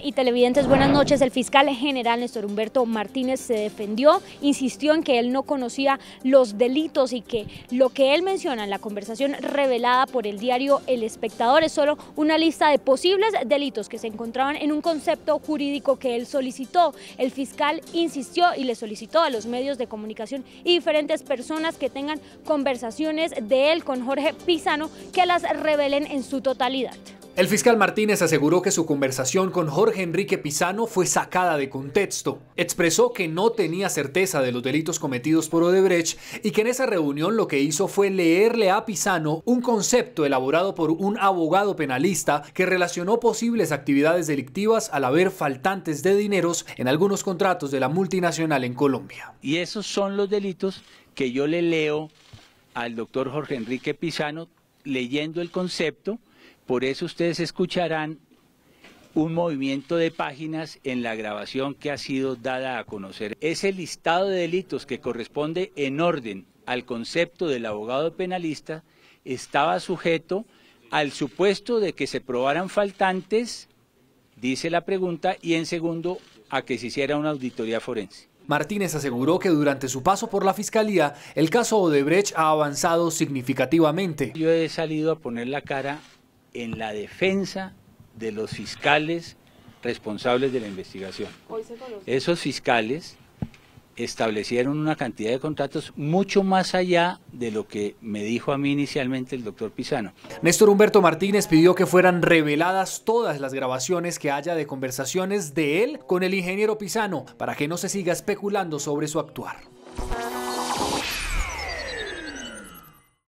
y televidentes, buenas noches. El fiscal general Néstor Humberto Martínez se defendió, insistió en que él no conocía los delitos y que lo que él menciona en la conversación revelada por el diario El Espectador es solo una lista de posibles delitos que se encontraban en un concepto jurídico que él solicitó. El fiscal insistió y le solicitó a los medios de comunicación y diferentes personas que tengan conversaciones de él con Jorge Pizano que las revelen en su totalidad. El fiscal Martínez aseguró que su conversación con Jorge Enrique Pisano fue sacada de contexto. Expresó que no tenía certeza de los delitos cometidos por Odebrecht y que en esa reunión lo que hizo fue leerle a Pisano un concepto elaborado por un abogado penalista que relacionó posibles actividades delictivas al haber faltantes de dineros en algunos contratos de la multinacional en Colombia. Y esos son los delitos que yo le leo al doctor Jorge Enrique Pisano leyendo el concepto por eso ustedes escucharán un movimiento de páginas en la grabación que ha sido dada a conocer. Ese listado de delitos que corresponde en orden al concepto del abogado penalista estaba sujeto al supuesto de que se probaran faltantes, dice la pregunta, y en segundo, a que se hiciera una auditoría forense. Martínez aseguró que durante su paso por la Fiscalía, el caso Odebrecht ha avanzado significativamente. Yo he salido a poner la cara en la defensa de los fiscales responsables de la investigación. Esos fiscales establecieron una cantidad de contratos mucho más allá de lo que me dijo a mí inicialmente el doctor Pisano. Néstor Humberto Martínez pidió que fueran reveladas todas las grabaciones que haya de conversaciones de él con el ingeniero Pisano para que no se siga especulando sobre su actuar.